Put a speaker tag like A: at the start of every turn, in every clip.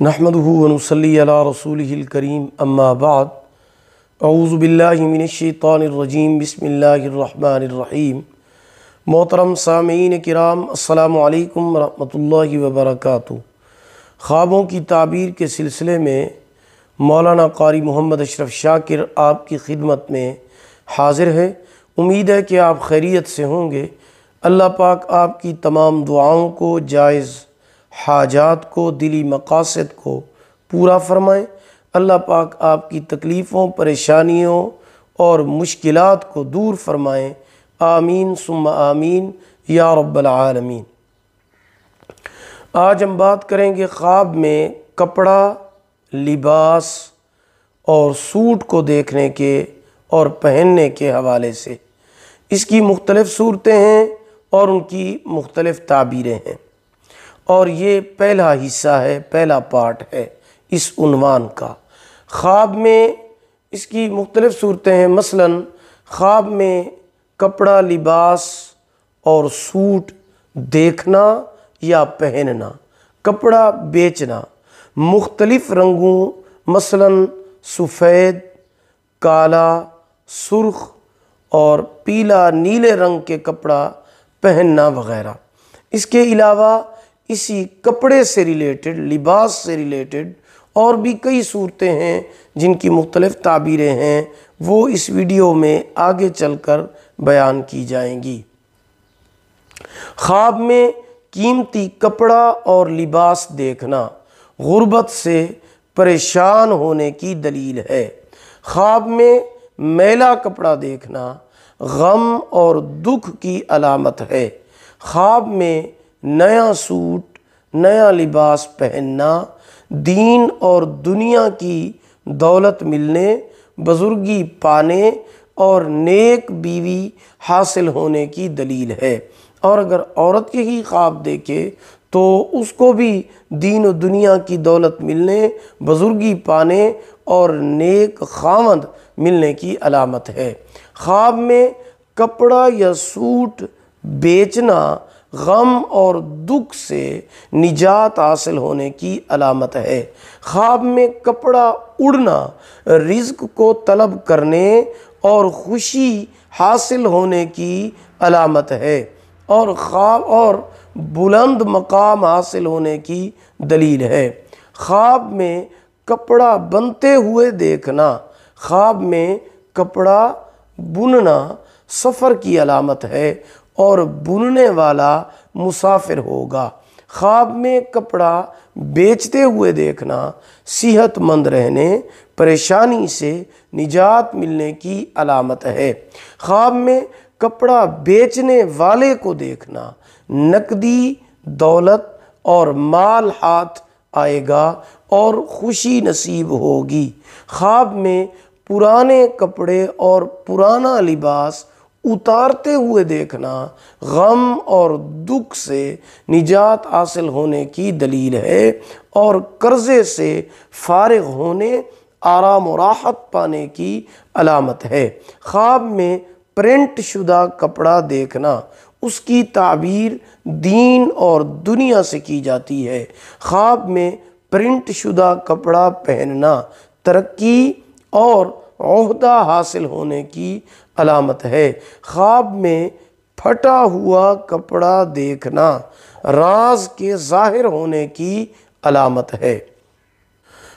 A: नहमदूनसली करीम अम्माबाद अऊज़बिल्लिमिनशानरजीम बसमीम मोहतरम सामीन कराम अल्लाम वरहि वबरक ख्वाबों की ताबीर के सिलसिले में मौलाना कारी मोहम्मद अशरफ शाकिर आपकी खिदमत में हाजिर है उम्मीद है कि आप खैरियत से होंगे अल्लाह पाक आपकी तमाम दुआओं को जायज़ हाजात को दिली मकासद को पूरा फरमाएँ अल्लाह पाक आपकी तकलीफ़ों परेशानियों और मुश्किल को दूर फरमाएँ आमीन सुम आमीन या रब्बालमीन आज हम बात करेंगे ख्वाब में कपड़ा लिबास और सूट को देखने के और पहनने के हवाले से इसकी मुख्तलिफ़ सूरतें हैं और उनकी मुख्तलिफ़ ताबीरें हैं और ये पहला हिस्सा है पहला पार्ट है इस उनवान का ख्वाब में इसकी मुख्तलिफ़ सूरतें हैं मसलन ख्वाब में कपड़ा लिबास और सूट देखना या पहनना कपड़ा बेचना मुख्तलिफ़ रंगों मसलन सफ़ेद काला सुर्ख और पीला नीले रंग के कपड़ा पहनना वगैरह इसके अलावा इसी कपड़े से रिलेटेड लिबास से रिलेटेड और भी कई सूरतें हैं जिनकी मुख्तलिफ़ ताबीरें हैं वो इस वीडियो में आगे चलकर बयान की जाएंगी ख्वाब में कीमती कपड़ा और लिबास देखना गुर्बत से परेशान होने की दलील है ख्वाब में मैला कपड़ा देखना गम और दुख की अलामत है ख्वाब में नया सूट नया लिबास पहनना दीन और दुनिया की दौलत मिलने बुजुर्गी पाने और नेक बीवी हासिल होने की दलील है और अगर औरत के ही ख्वाब देखे तो उसको भी दीन और दुनिया की दौलत मिलने बुजुर्गी पाने और नेक खामद मिलने की अलामत है ख्वाब में कपड़ा या सूट बेचना गम और दुख से निजात हासिल होने की अलामत है ख्वाब में कपड़ा उड़ना रिज्क को तलब करने और खुशी हासिल होने की अलामत है और ख्वाब और बुलंद मकाम हासिल होने की दलील है ख्वाब में कपड़ा बनते हुए देखना ख्वाब में कपड़ा बुनना सफ़र की अलामत है और बुनने वाला मुसाफिर होगा ख्वाब में कपड़ा बेचते हुए देखना सेहतमंद रहने परेशानी से निजात मिलने की अलामत है ख्वाब में कपड़ा बेचने वाले को देखना नकदी दौलत और माल हाथ आएगा और खुशी नसीब होगी ख्वाब में पुराने कपड़े और पुराना लिबास उतारते हुए देखना गम और दुख से निजात हासिल होने की दलील है और कर्ज़े से फारग होने आराम और राहत पाने की अलामत है ख्वाब में प्रिंट शुदा कपड़ा देखना उसकी ताबीर दीन और दुनिया से की जाती है ख्वाब में प्रिंट शुदा कपड़ा पहनना तरक्की और अहदा हासिल होने की अलामत है ख्वाब में फटा हुआ कपड़ा देखना राज के ज़ाहिर होने की अलामत है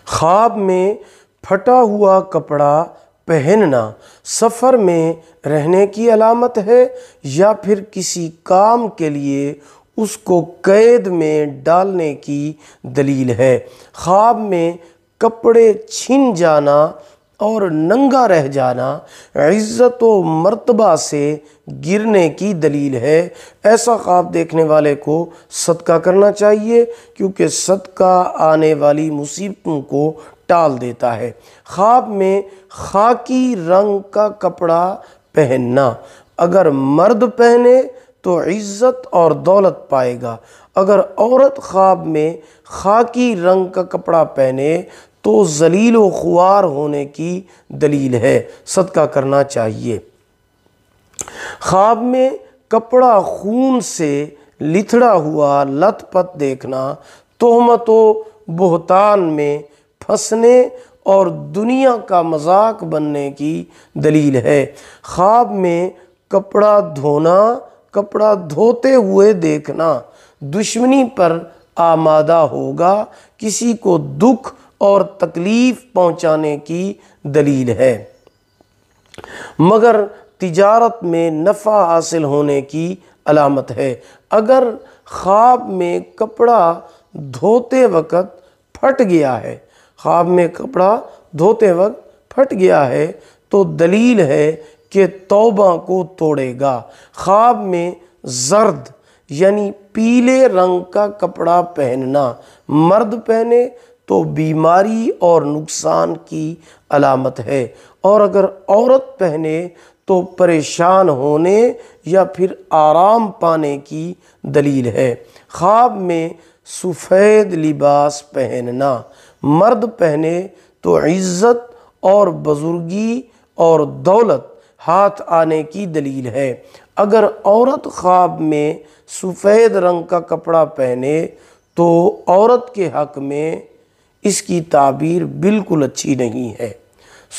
A: ख्वाब में फटा हुआ कपड़ा पहनना सफ़र में रहने की अलामत है या फिर किसी काम के लिए उसको कैद में डालने की दलील है ख्वाब में कपड़े छिन जाना और नंगा रह जाना इज़्ज़त व मर्तबा से गिरने की दलील है ऐसा ख्वाब देखने वाले को सदका करना चाहिए क्योंकि सदका आने वाली मुसीबतों को टाल देता है ख्वाब में खाकी रंग का कपड़ा पहनना अगर मर्द पहने तो इज़्ज़त और दौलत पाएगा अगर औरत ख्वाब में खाकी रंग का कपड़ा पहने तो जलील ख़ुआर खुआार होने की दलील है सदका करना चाहिए ख्वाब में कपड़ा खून से लिथड़ा हुआ पत देखना तोहमत बहतान में फंसने और दुनिया का मजाक बनने की दलील है ख्वाब में कपड़ा धोना कपड़ा धोते हुए देखना दुश्मनी पर आमादा होगा किसी को दुख और तकलीफ़ पहुंचाने की दलील है मगर तिजारत में नफ़ा हासिल होने की अलामत है अगर ख्वाब में कपड़ा धोते वक़्त फट गया है ख्वाब में कपड़ा धोते वक्त फट गया है तो दलील है कि तौबा को तोड़ेगा ख्वाब में जर्द यानी पीले रंग का कपड़ा पहनना मर्द पहने तो बीमारी और नुकसान की अलामत है और अगर औरत पहने तो परेशान होने या फिर आराम पाने की दलील है ख्वाब में सफ़ेद लिबास पहनना मर्द पहने तो इज़्ज़त और बुज़ुर्गी और दौलत हाथ आने की दलील है अगर औरत ख्वाब में सफ़ेद रंग का कपड़ा पहने तो औरत के हक़ में इसकी ताबीर बिल्कुल अच्छी नहीं है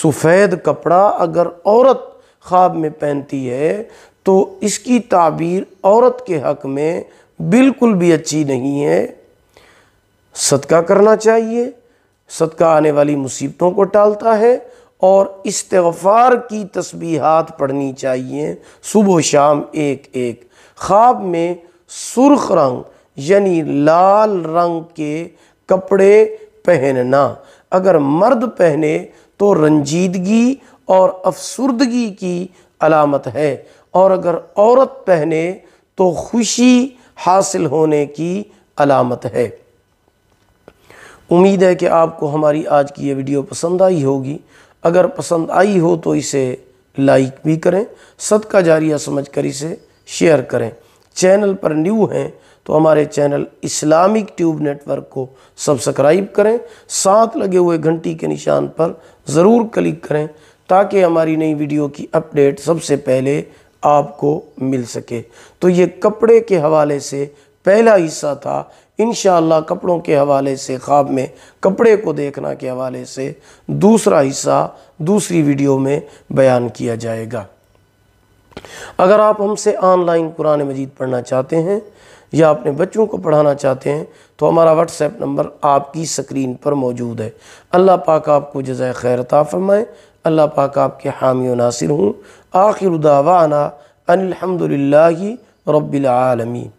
A: सफ़ेद कपड़ा अगर औरत ख्वाब में पहनती है तो इसकी ताबीर औरत के हक़ में बिल्कुल भी अच्छी नहीं है सदका करना चाहिए सदका आने वाली मुसीबतों को टालता है और इस्तफ़ार की तस्बीहात पढ़नी चाहिए सुबह शाम एक एक ख्वाब में सुर्ख रंग यानी लाल रंग के कपड़े पहनना अगर मर्द पहने तो रंजीदगी और अफसरदगी की अलामत है और अगर औरत पहने तो खुशी हासिल होने की अलामत है उम्मीद है कि आपको हमारी आज की ये वीडियो पसंद आई होगी अगर पसंद आई हो तो इसे लाइक भी करें सदका जारिया समझ कर इसे शेयर करें चैनल पर न्यू हैं तो हमारे चैनल इस्लामिक ट्यूब नेटवर्क को सब्सक्राइब करें साथ लगे हुए घंटी के निशान पर ज़रूर क्लिक करें ताकि हमारी नई वीडियो की अपडेट सबसे पहले आपको मिल सके तो ये कपड़े के हवाले से पहला हिस्सा था इन कपड़ों के हवाले से ख्वाब में कपड़े को देखना के हवाले से दूसरा हिस्सा दूसरी वीडियो में बयान किया जाएगा अगर आप हमसे ऑनलाइन कुरान मजीद पढ़ना चाहते हैं या अपने बच्चों को पढ़ाना चाहते हैं तो हमारा व्हाट्सएप नंबर आपकी स्क्रीन पर मौजूद है अल्लाह पाक आपको जजाय खैरता फरमाए अल्लाह पाक आपके हामी नासिर हूँ आखिर उदावाना अनिलहमदिल्ला रबालमीन